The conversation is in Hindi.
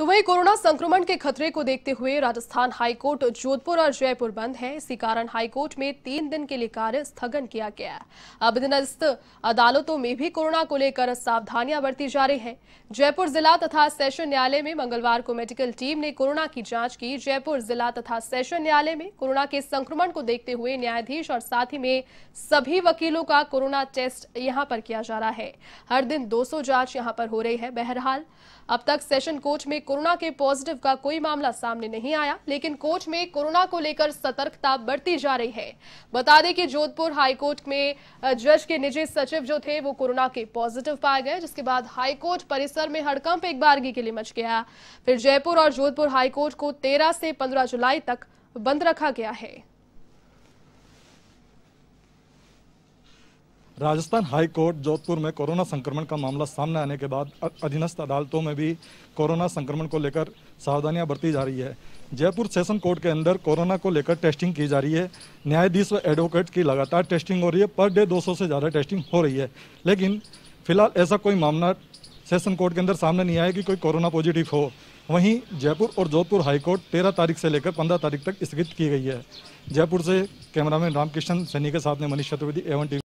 तो वही कोरोना संक्रमण के खतरे को देखते हुए राजस्थान हाईकोर्ट जोधपुर और जयपुर बंद है इसी कारण हाईकोर्ट में तीन दिन के लिए कार्य स्थगन किया गया अब अधीनस्थ अदालतों में भी कोरोना को लेकर सावधानियां बरती जा रही है जयपुर जिला तथा सेशन न्यायालय में मंगलवार को मेडिकल टीम ने कोरोना की जांच की जयपुर जिला तथा सेशन न्यायालय में कोरोना के संक्रमण को देखते हुए न्यायाधीश और साथ ही में सभी वकीलों का कोरोना टेस्ट यहां पर किया जा रहा है हर दिन सौ जांच यहां पर हो रही है बहरहाल अब तक सेशन कोर्ट में कोरोना के पॉजिटिव का कोई मामला सामने नहीं आया लेकिन कोर्ट में कोरोना को लेकर सतर्कता बढ़ती जा रही है बता दें कि जोधपुर हाईकोर्ट में जज के निजी सचिव जो थे वो कोरोना के पॉजिटिव पाए गए जिसके बाद हाईकोर्ट परिसर में हड़कंप एक बारगी के लिए मच गया फिर जयपुर और जोधपुर हाईकोर्ट को तेरह से पंद्रह जुलाई तक बंद रखा गया है राजस्थान हाई कोर्ट जोधपुर में कोरोना संक्रमण का मामला सामने आने के बाद अधीनस्थ अदालतों में भी कोरोना संक्रमण को लेकर सावधानियां बरती जा रही है जयपुर सेशन कोर्ट के अंदर कोरोना को लेकर टेस्टिंग की जा रही है न्यायाधीश व एडवोकेट की लगातार टेस्टिंग हो रही है पर डे 200 से ज़्यादा टेस्टिंग हो रही है लेकिन फिलहाल ऐसा कोई मामला सेशन कोर्ट के अंदर सामने नहीं आया कि कोई कोरोना पॉजिटिव हो वहीं जयपुर और जोधपुर हाईकोर्ट तेरह तारीख से लेकर पंद्रह तारीख तक स्थगित की गई है जयपुर से कैमरामैन रामकृष्ण सैनी के साथ में मनीष चतुर्वेदी एवं टी